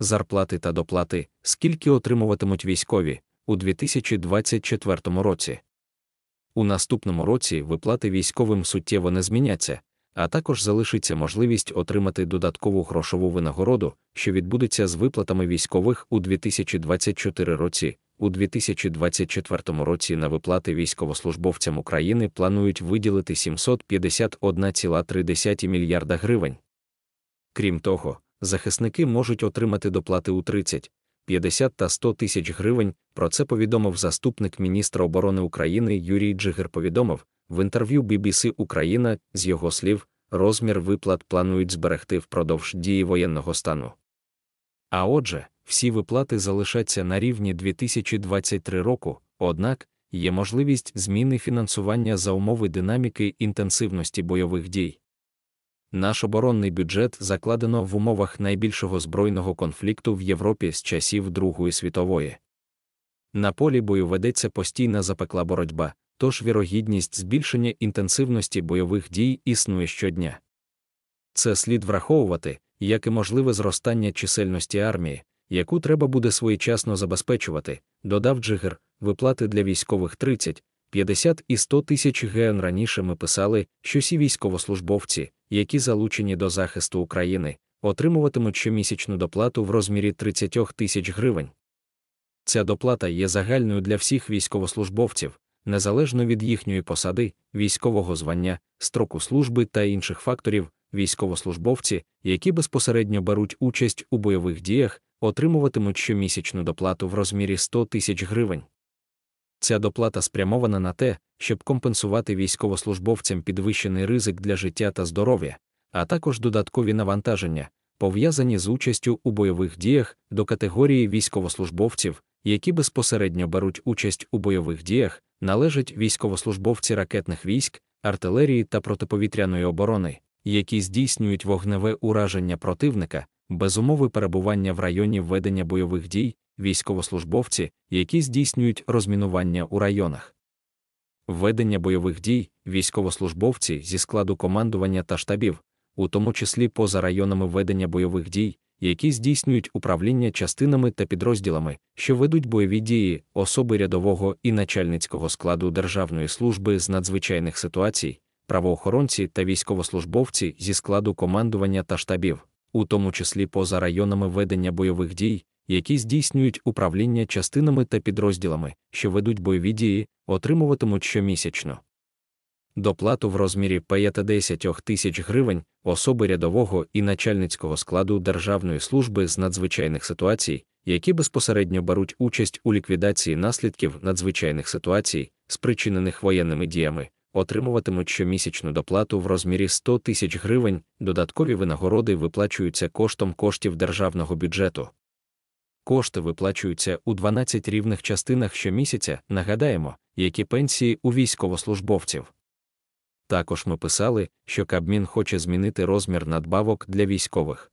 зарплати та доплати, скільки отримуватимуть військові у 2024 році. У наступному році виплати військовим суттєво не зміняться, а також залишиться можливість отримати додаткову грошову винагороду, що відбудеться з виплатами військових у 2024 році. У 2024 році на виплати військовослужбовцям України планують виділити 751,3 мільярда гривень. Крім того, захисники можуть отримати доплати у 30, 50 та 100 тисяч гривень. Про це повідомив заступник міністра оборони України Юрій Джигир. Повідомив в інтерв'ю BBC Україна з його слів, розмір виплат планують зберегти впродовж дії воєнного стану. А отже, всі виплати залишаться на рівні 2023 року, однак є можливість зміни фінансування за умови динаміки інтенсивності бойових дій. Наш оборонний бюджет закладено в умовах найбільшого збройного конфлікту в Європі з часів Другої світової. На полі бою ведеться постійна запекла боротьба, тож вірогідність збільшення інтенсивності бойових дій існує щодня. Це слід враховувати, як і можливе зростання чисельності армії, яку треба буде своєчасно забезпечувати, додав Джигер, виплати для військових 30, 50 і 100 тисяч ген раніше ми писали, що всі військовослужбовці, які залучені до захисту України, отримуватимуть щомісячну доплату в розмірі 30 тисяч гривень. Ця доплата є загальною для всіх військовослужбовців, незалежно від їхньої посади, військового звання, строку служби та інших факторів, військовослужбовці, які безпосередньо беруть участь у бойових діях, отримуватимуть щомісячну доплату в розмірі 100 тисяч гривень. Ця доплата спрямована на те, щоб компенсувати військовослужбовцям підвищений ризик для життя та здоров'я, а також додаткові навантаження, пов'язані з участю у бойових діях до категорії військовослужбовців, які безпосередньо беруть участь у бойових діях, належать військовослужбовці ракетних військ, артилерії та протиповітряної оборони, які здійснюють вогневе ураження противника без умови перебування в районі ведення бойових дій, військовослужбовці, які здійснюють розмінування у районах. Введення бойових дій, військовослужбовці зі складу командування та штабів, у тому числі поза районами ведення бойових дій, які здійснюють управління частинами та підрозділами, що ведуть бойові дії, особи рядового і начальницького складу Державної служби з надзвичайних ситуацій, правоохоронці та військовослужбовці зі складу командування та штабів, у тому числі поза районами ведення бойових дій, які здійснюють управління частинами та підрозділами, що ведуть бойові дії, отримуватимуть щомісячно. Доплату в розмірі паєта 10 тисяч гривень особи рядового і начальницького складу Державної служби з надзвичайних ситуацій, які безпосередньо беруть участь у ліквідації наслідків надзвичайних ситуацій, спричинених воєнними діями, отримуватимуть щомісячну доплату в розмірі 100 тисяч гривень, додаткові винагороди виплачуються коштом коштів державного бюджету. Кошти виплачуються у 12 рівних частинах щомісяця, нагадаємо, які пенсії у військовослужбовців. Також ми писали, що Кабмін хоче змінити розмір надбавок для військових.